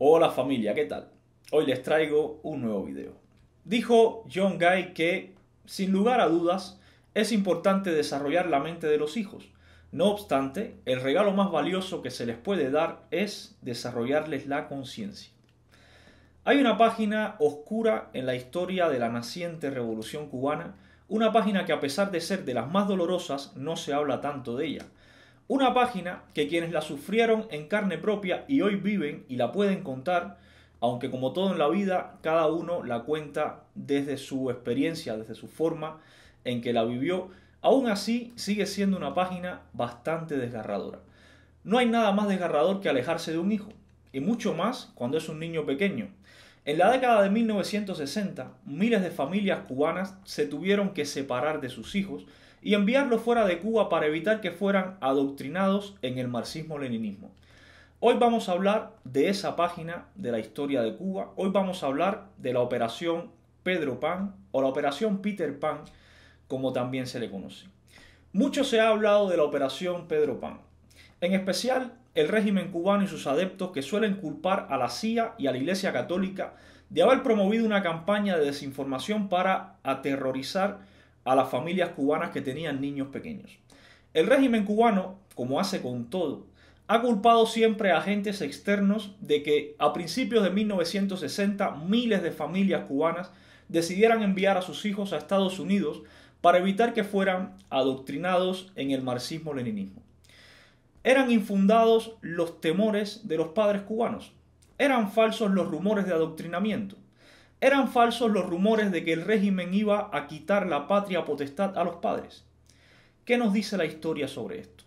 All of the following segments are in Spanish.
Hola familia, ¿qué tal? Hoy les traigo un nuevo video. Dijo John Guy que, sin lugar a dudas, es importante desarrollar la mente de los hijos. No obstante, el regalo más valioso que se les puede dar es desarrollarles la conciencia. Hay una página oscura en la historia de la naciente revolución cubana, una página que a pesar de ser de las más dolorosas no se habla tanto de ella. Una página que quienes la sufrieron en carne propia y hoy viven y la pueden contar, aunque como todo en la vida, cada uno la cuenta desde su experiencia, desde su forma en que la vivió, aún así sigue siendo una página bastante desgarradora. No hay nada más desgarrador que alejarse de un hijo, y mucho más cuando es un niño pequeño. En la década de 1960, miles de familias cubanas se tuvieron que separar de sus hijos, y enviarlo fuera de Cuba para evitar que fueran adoctrinados en el marxismo-leninismo. Hoy vamos a hablar de esa página de la historia de Cuba, hoy vamos a hablar de la operación Pedro Pan o la operación Peter Pan, como también se le conoce. Mucho se ha hablado de la operación Pedro Pan, en especial el régimen cubano y sus adeptos que suelen culpar a la CIA y a la Iglesia Católica de haber promovido una campaña de desinformación para aterrorizar a las familias cubanas que tenían niños pequeños. El régimen cubano, como hace con todo, ha culpado siempre a agentes externos de que a principios de 1960 miles de familias cubanas decidieran enviar a sus hijos a Estados Unidos para evitar que fueran adoctrinados en el marxismo-leninismo. Eran infundados los temores de los padres cubanos, eran falsos los rumores de adoctrinamiento, eran falsos los rumores de que el régimen iba a quitar la patria potestad a los padres. ¿Qué nos dice la historia sobre esto?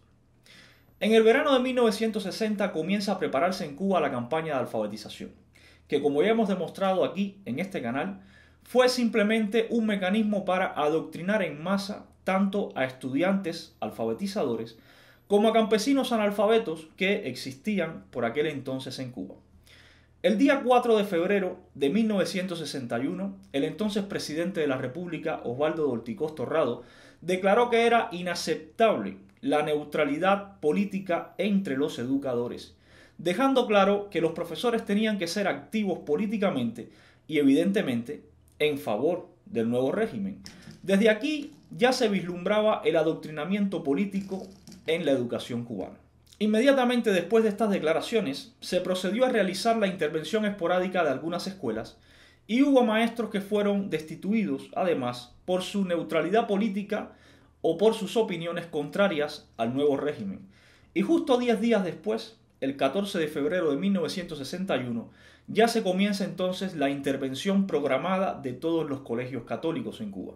En el verano de 1960 comienza a prepararse en Cuba la campaña de alfabetización, que como ya hemos demostrado aquí en este canal, fue simplemente un mecanismo para adoctrinar en masa tanto a estudiantes alfabetizadores como a campesinos analfabetos que existían por aquel entonces en Cuba. El día 4 de febrero de 1961, el entonces presidente de la República, Osvaldo Dorticós Torrado, declaró que era inaceptable la neutralidad política entre los educadores, dejando claro que los profesores tenían que ser activos políticamente y evidentemente en favor del nuevo régimen. Desde aquí ya se vislumbraba el adoctrinamiento político en la educación cubana. Inmediatamente después de estas declaraciones, se procedió a realizar la intervención esporádica de algunas escuelas y hubo maestros que fueron destituidos, además, por su neutralidad política o por sus opiniones contrarias al nuevo régimen. Y justo 10 días después, el 14 de febrero de 1961, ya se comienza entonces la intervención programada de todos los colegios católicos en Cuba.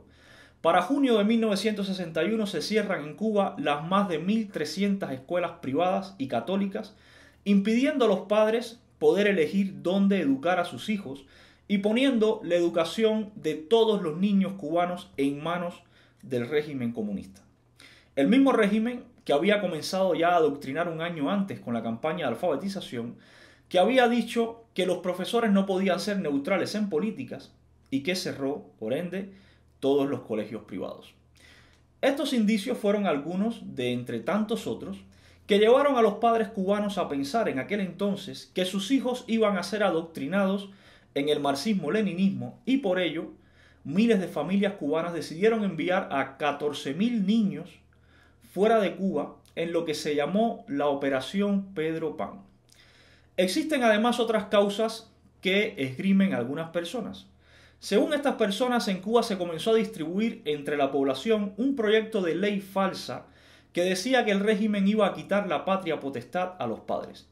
Para junio de 1961 se cierran en Cuba las más de 1.300 escuelas privadas y católicas, impidiendo a los padres poder elegir dónde educar a sus hijos y poniendo la educación de todos los niños cubanos en manos del régimen comunista. El mismo régimen que había comenzado ya a adoctrinar un año antes con la campaña de alfabetización, que había dicho que los profesores no podían ser neutrales en políticas y que cerró, por ende, todos los colegios privados. Estos indicios fueron algunos de entre tantos otros que llevaron a los padres cubanos a pensar en aquel entonces que sus hijos iban a ser adoctrinados en el marxismo-leninismo y por ello miles de familias cubanas decidieron enviar a 14.000 niños fuera de Cuba en lo que se llamó la Operación Pedro Pan. Existen además otras causas que esgrimen algunas personas. Según estas personas, en Cuba se comenzó a distribuir entre la población un proyecto de ley falsa que decía que el régimen iba a quitar la patria potestad a los padres.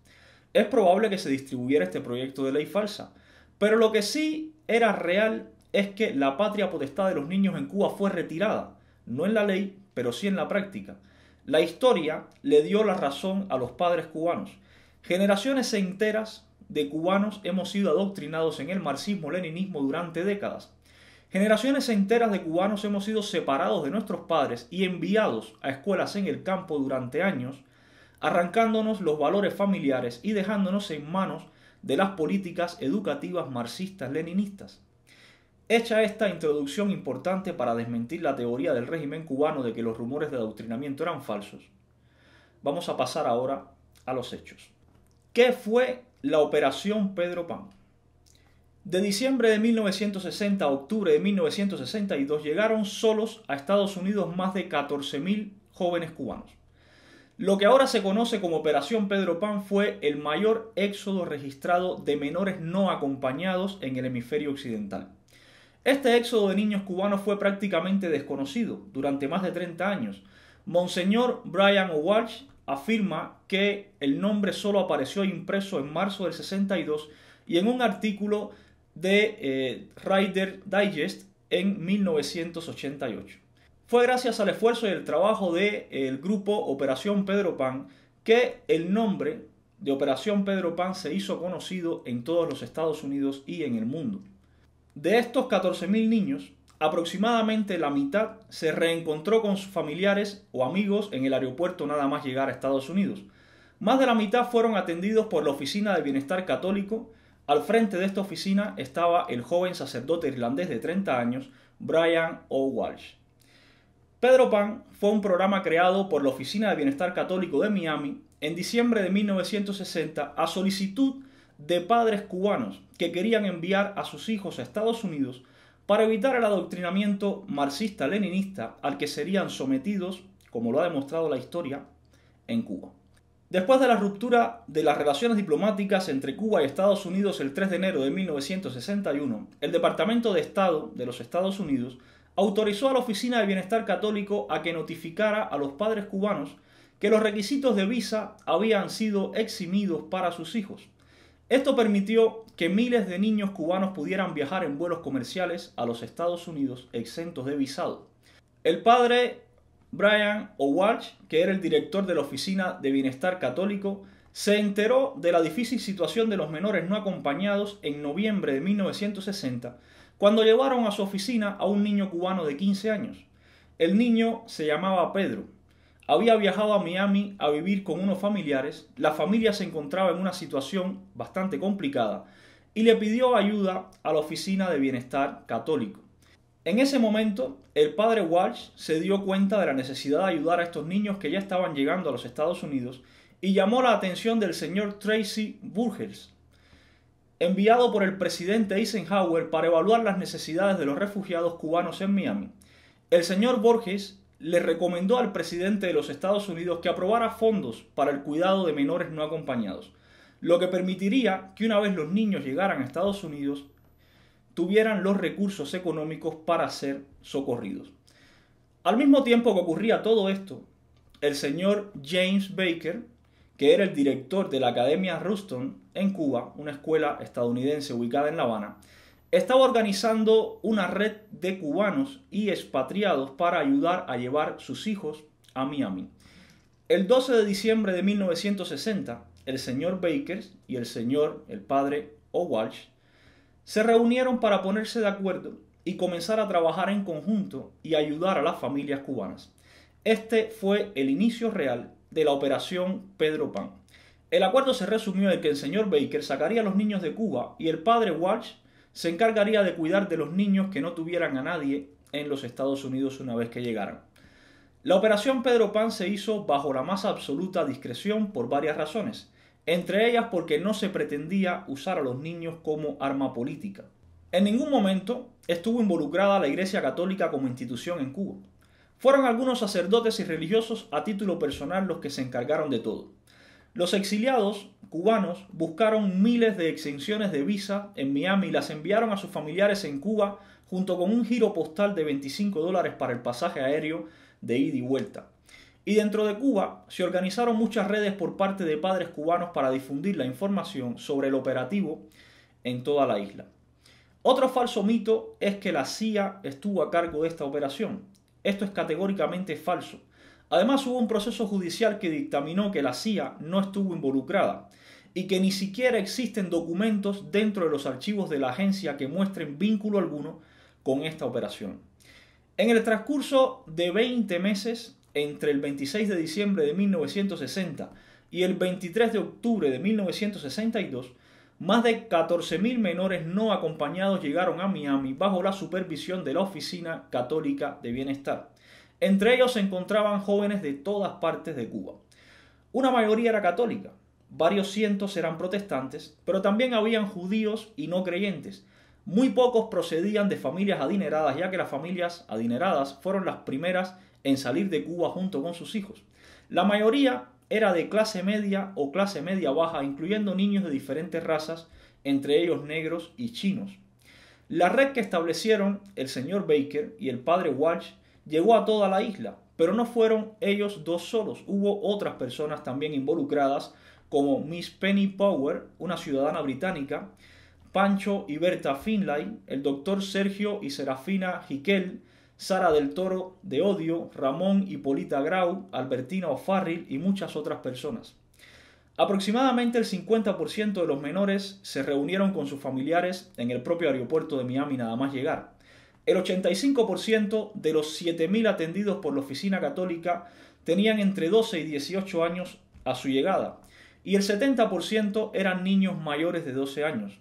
Es probable que se distribuyera este proyecto de ley falsa, pero lo que sí era real es que la patria potestad de los niños en Cuba fue retirada, no en la ley, pero sí en la práctica. La historia le dio la razón a los padres cubanos. Generaciones enteras de cubanos hemos sido adoctrinados en el marxismo-leninismo durante décadas. Generaciones enteras de cubanos hemos sido separados de nuestros padres y enviados a escuelas en el campo durante años, arrancándonos los valores familiares y dejándonos en manos de las políticas educativas marxistas-leninistas. Hecha esta introducción importante para desmentir la teoría del régimen cubano de que los rumores de adoctrinamiento eran falsos, vamos a pasar ahora a los hechos. ¿Qué fue la Operación Pedro Pan. De diciembre de 1960 a octubre de 1962 llegaron solos a Estados Unidos más de 14.000 jóvenes cubanos. Lo que ahora se conoce como Operación Pedro Pan fue el mayor éxodo registrado de menores no acompañados en el hemisferio occidental. Este éxodo de niños cubanos fue prácticamente desconocido durante más de 30 años. Monseñor Brian O'Walsh afirma que el nombre solo apareció impreso en marzo del 62 y en un artículo de eh, Rider Digest en 1988. Fue gracias al esfuerzo y el trabajo del de, eh, grupo Operación Pedro Pan que el nombre de Operación Pedro Pan se hizo conocido en todos los Estados Unidos y en el mundo. De estos 14.000 niños, aproximadamente la mitad se reencontró con sus familiares o amigos en el aeropuerto nada más llegar a Estados Unidos. Más de la mitad fueron atendidos por la Oficina de Bienestar Católico. Al frente de esta oficina estaba el joven sacerdote irlandés de 30 años, Brian O. Walsh. Pedro Pan fue un programa creado por la Oficina de Bienestar Católico de Miami en diciembre de 1960 a solicitud de padres cubanos que querían enviar a sus hijos a Estados Unidos para evitar el adoctrinamiento marxista-leninista al que serían sometidos, como lo ha demostrado la historia, en Cuba. Después de la ruptura de las relaciones diplomáticas entre Cuba y Estados Unidos el 3 de enero de 1961, el Departamento de Estado de los Estados Unidos autorizó a la Oficina de Bienestar Católico a que notificara a los padres cubanos que los requisitos de visa habían sido eximidos para sus hijos. Esto permitió que miles de niños cubanos pudieran viajar en vuelos comerciales a los Estados Unidos exentos de visado. El padre Brian O'Walsh, que era el director de la Oficina de Bienestar Católico, se enteró de la difícil situación de los menores no acompañados en noviembre de 1960, cuando llevaron a su oficina a un niño cubano de 15 años. El niño se llamaba Pedro había viajado a Miami a vivir con unos familiares, la familia se encontraba en una situación bastante complicada y le pidió ayuda a la Oficina de Bienestar Católico. En ese momento, el padre Walsh se dio cuenta de la necesidad de ayudar a estos niños que ya estaban llegando a los Estados Unidos y llamó la atención del señor Tracy Burgess, enviado por el presidente Eisenhower para evaluar las necesidades de los refugiados cubanos en Miami. El señor Borges le recomendó al presidente de los Estados Unidos que aprobara fondos para el cuidado de menores no acompañados, lo que permitiría que una vez los niños llegaran a Estados Unidos, tuvieran los recursos económicos para ser socorridos. Al mismo tiempo que ocurría todo esto, el señor James Baker, que era el director de la Academia Ruston en Cuba, una escuela estadounidense ubicada en La Habana, estaba organizando una red de cubanos y expatriados para ayudar a llevar sus hijos a Miami. El 12 de diciembre de 1960, el señor Baker y el señor, el padre O'Walsh, se reunieron para ponerse de acuerdo y comenzar a trabajar en conjunto y ayudar a las familias cubanas. Este fue el inicio real de la operación Pedro Pan. El acuerdo se resumió en que el señor Baker sacaría a los niños de Cuba y el padre Walsh se encargaría de cuidar de los niños que no tuvieran a nadie en los Estados Unidos una vez que llegaran. La operación Pedro Pan se hizo bajo la más absoluta discreción por varias razones, entre ellas porque no se pretendía usar a los niños como arma política. En ningún momento estuvo involucrada la Iglesia Católica como institución en Cuba. Fueron algunos sacerdotes y religiosos a título personal los que se encargaron de todo. Los exiliados cubanos buscaron miles de exenciones de visa en Miami y las enviaron a sus familiares en Cuba junto con un giro postal de 25 dólares para el pasaje aéreo de ida y vuelta. Y dentro de Cuba se organizaron muchas redes por parte de padres cubanos para difundir la información sobre el operativo en toda la isla. Otro falso mito es que la CIA estuvo a cargo de esta operación. Esto es categóricamente falso. Además hubo un proceso judicial que dictaminó que la CIA no estuvo involucrada y que ni siquiera existen documentos dentro de los archivos de la agencia que muestren vínculo alguno con esta operación. En el transcurso de 20 meses, entre el 26 de diciembre de 1960 y el 23 de octubre de 1962, más de 14.000 menores no acompañados llegaron a Miami bajo la supervisión de la Oficina Católica de Bienestar. Entre ellos se encontraban jóvenes de todas partes de Cuba. Una mayoría era católica, varios cientos eran protestantes, pero también habían judíos y no creyentes. Muy pocos procedían de familias adineradas, ya que las familias adineradas fueron las primeras en salir de Cuba junto con sus hijos. La mayoría era de clase media o clase media baja, incluyendo niños de diferentes razas, entre ellos negros y chinos. La red que establecieron el señor Baker y el padre Walsh llegó a toda la isla. Pero no fueron ellos dos solos, hubo otras personas también involucradas, como Miss Penny Power, una ciudadana británica, Pancho y Berta Finlay, el doctor Sergio y Serafina Jiquel, Sara del Toro de Odio, Ramón y Polita Grau, Albertina O'Farrill y muchas otras personas. Aproximadamente el 50% de los menores se reunieron con sus familiares en el propio aeropuerto de Miami nada más llegar. El 85% de los 7.000 atendidos por la oficina católica tenían entre 12 y 18 años a su llegada y el 70% eran niños mayores de 12 años,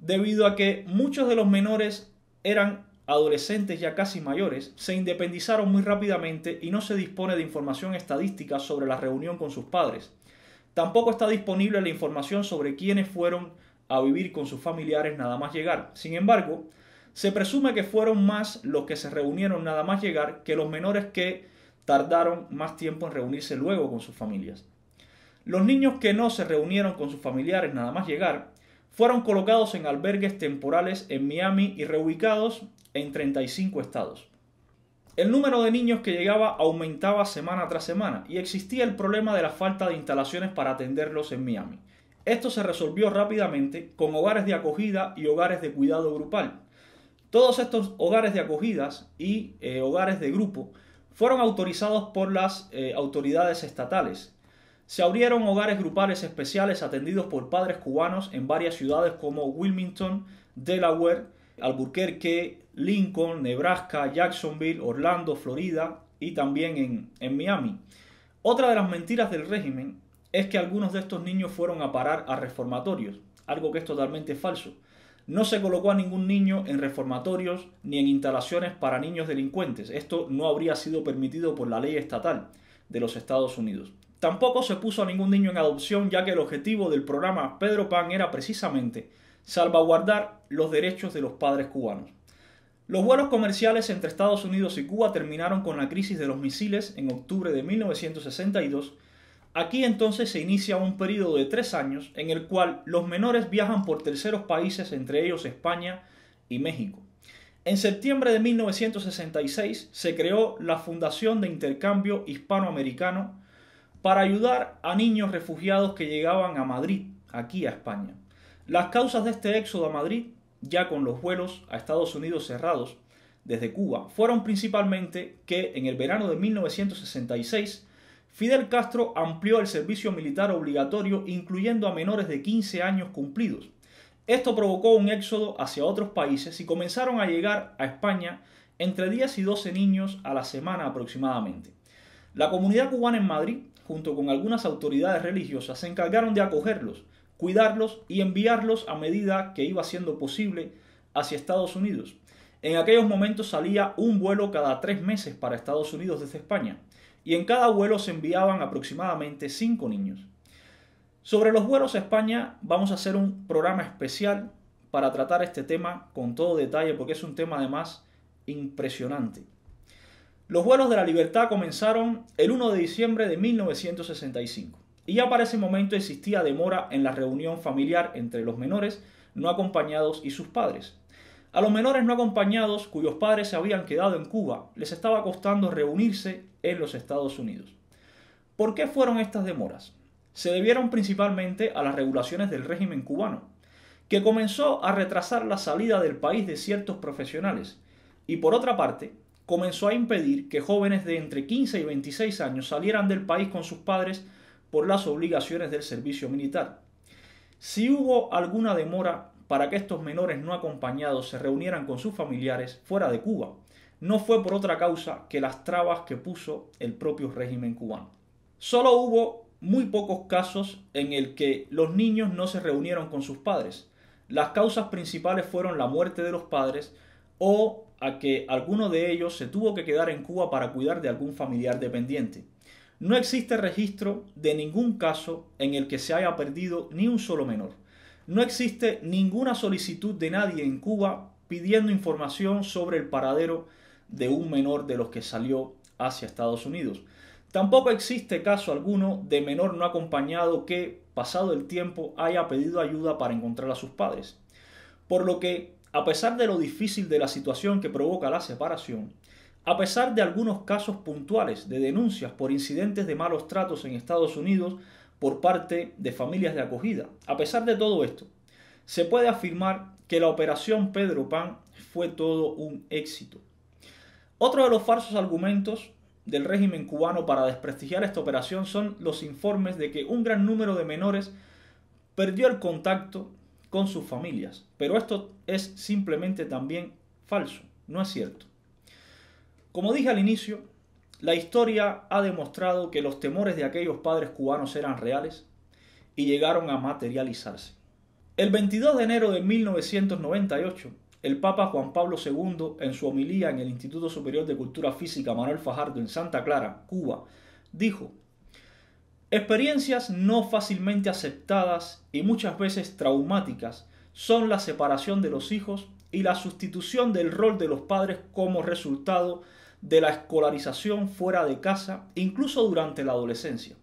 debido a que muchos de los menores eran adolescentes ya casi mayores, se independizaron muy rápidamente y no se dispone de información estadística sobre la reunión con sus padres. Tampoco está disponible la información sobre quiénes fueron a vivir con sus familiares nada más llegar. Sin embargo, se presume que fueron más los que se reunieron nada más llegar que los menores que tardaron más tiempo en reunirse luego con sus familias. Los niños que no se reunieron con sus familiares nada más llegar fueron colocados en albergues temporales en Miami y reubicados en 35 estados. El número de niños que llegaba aumentaba semana tras semana y existía el problema de la falta de instalaciones para atenderlos en Miami. Esto se resolvió rápidamente con hogares de acogida y hogares de cuidado grupal, todos estos hogares de acogidas y eh, hogares de grupo fueron autorizados por las eh, autoridades estatales. Se abrieron hogares grupales especiales atendidos por padres cubanos en varias ciudades como Wilmington, Delaware, Albuquerque, Lincoln, Nebraska, Jacksonville, Orlando, Florida y también en Miami. Otra de las mentiras del régimen es que algunos de estos niños fueron a parar a reformatorios, algo que es totalmente falso. No se colocó a ningún niño en reformatorios ni en instalaciones para niños delincuentes. Esto no habría sido permitido por la ley estatal de los Estados Unidos. Tampoco se puso a ningún niño en adopción, ya que el objetivo del programa Pedro Pan era precisamente salvaguardar los derechos de los padres cubanos. Los vuelos comerciales entre Estados Unidos y Cuba terminaron con la crisis de los misiles en octubre de 1962 Aquí entonces se inicia un periodo de tres años en el cual los menores viajan por terceros países, entre ellos España y México. En septiembre de 1966 se creó la Fundación de Intercambio Hispanoamericano para ayudar a niños refugiados que llegaban a Madrid, aquí a España. Las causas de este éxodo a Madrid, ya con los vuelos a Estados Unidos cerrados desde Cuba, fueron principalmente que en el verano de 1966 Fidel Castro amplió el servicio militar obligatorio incluyendo a menores de 15 años cumplidos. Esto provocó un éxodo hacia otros países y comenzaron a llegar a España entre 10 y 12 niños a la semana aproximadamente. La comunidad cubana en Madrid, junto con algunas autoridades religiosas, se encargaron de acogerlos, cuidarlos y enviarlos a medida que iba siendo posible hacia Estados Unidos. En aquellos momentos salía un vuelo cada tres meses para Estados Unidos desde España y en cada vuelo se enviaban aproximadamente cinco niños. Sobre los vuelos a España vamos a hacer un programa especial para tratar este tema con todo detalle porque es un tema además impresionante. Los vuelos de la libertad comenzaron el 1 de diciembre de 1965 y ya para ese momento existía demora en la reunión familiar entre los menores no acompañados y sus padres. A los menores no acompañados cuyos padres se habían quedado en Cuba les estaba costando reunirse en los Estados Unidos. ¿Por qué fueron estas demoras? Se debieron principalmente a las regulaciones del régimen cubano, que comenzó a retrasar la salida del país de ciertos profesionales, y por otra parte, comenzó a impedir que jóvenes de entre 15 y 26 años salieran del país con sus padres por las obligaciones del servicio militar. Si hubo alguna demora para que estos menores no acompañados se reunieran con sus familiares fuera de Cuba, no fue por otra causa que las trabas que puso el propio régimen cubano. Solo hubo muy pocos casos en el que los niños no se reunieron con sus padres. Las causas principales fueron la muerte de los padres o a que alguno de ellos se tuvo que quedar en Cuba para cuidar de algún familiar dependiente. No existe registro de ningún caso en el que se haya perdido ni un solo menor. No existe ninguna solicitud de nadie en Cuba pidiendo información sobre el paradero de un menor de los que salió hacia Estados Unidos. Tampoco existe caso alguno de menor no acompañado que, pasado el tiempo, haya pedido ayuda para encontrar a sus padres. Por lo que, a pesar de lo difícil de la situación que provoca la separación, a pesar de algunos casos puntuales de denuncias por incidentes de malos tratos en Estados Unidos por parte de familias de acogida, a pesar de todo esto, se puede afirmar que la operación Pedro Pan fue todo un éxito. Otro de los falsos argumentos del régimen cubano para desprestigiar esta operación son los informes de que un gran número de menores perdió el contacto con sus familias. Pero esto es simplemente también falso, no es cierto. Como dije al inicio, la historia ha demostrado que los temores de aquellos padres cubanos eran reales y llegaron a materializarse. El 22 de enero de 1998, el Papa Juan Pablo II, en su homilía en el Instituto Superior de Cultura Física Manuel Fajardo en Santa Clara, Cuba, dijo, Experiencias no fácilmente aceptadas y muchas veces traumáticas son la separación de los hijos y la sustitución del rol de los padres como resultado de la escolarización fuera de casa, incluso durante la adolescencia.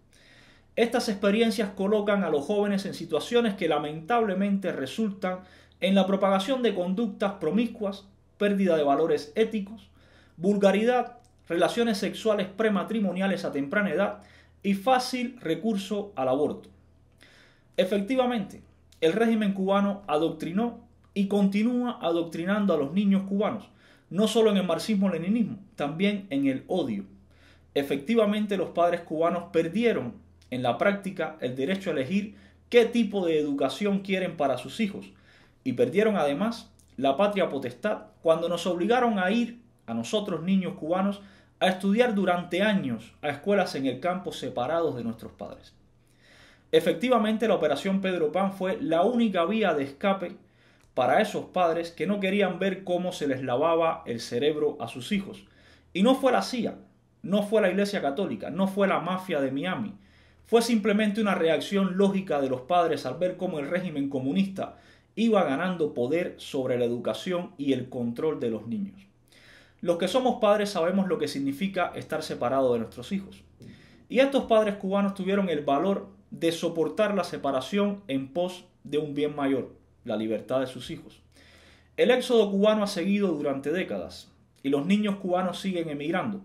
Estas experiencias colocan a los jóvenes en situaciones que lamentablemente resultan en la propagación de conductas promiscuas, pérdida de valores éticos, vulgaridad, relaciones sexuales prematrimoniales a temprana edad y fácil recurso al aborto. Efectivamente, el régimen cubano adoctrinó y continúa adoctrinando a los niños cubanos, no solo en el marxismo-leninismo, también en el odio. Efectivamente, los padres cubanos perdieron en la práctica el derecho a elegir qué tipo de educación quieren para sus hijos, y perdieron además la patria potestad cuando nos obligaron a ir, a nosotros niños cubanos, a estudiar durante años a escuelas en el campo separados de nuestros padres. Efectivamente, la operación Pedro Pan fue la única vía de escape para esos padres que no querían ver cómo se les lavaba el cerebro a sus hijos. Y no fue la CIA, no fue la Iglesia Católica, no fue la mafia de Miami. Fue simplemente una reacción lógica de los padres al ver cómo el régimen comunista iba ganando poder sobre la educación y el control de los niños. Los que somos padres sabemos lo que significa estar separado de nuestros hijos. Y estos padres cubanos tuvieron el valor de soportar la separación en pos de un bien mayor, la libertad de sus hijos. El éxodo cubano ha seguido durante décadas y los niños cubanos siguen emigrando,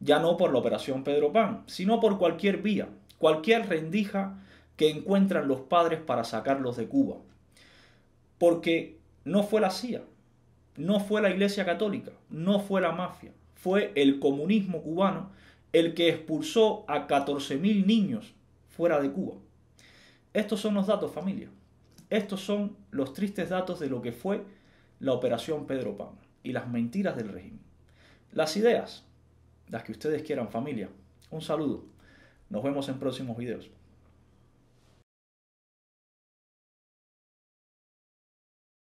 ya no por la operación Pedro Pan, sino por cualquier vía, cualquier rendija que encuentran los padres para sacarlos de Cuba, porque no fue la CIA, no fue la Iglesia Católica, no fue la mafia, fue el comunismo cubano el que expulsó a 14.000 niños fuera de Cuba. Estos son los datos, familia. Estos son los tristes datos de lo que fue la operación Pedro Pam y las mentiras del régimen. Las ideas, las que ustedes quieran, familia. Un saludo. Nos vemos en próximos videos.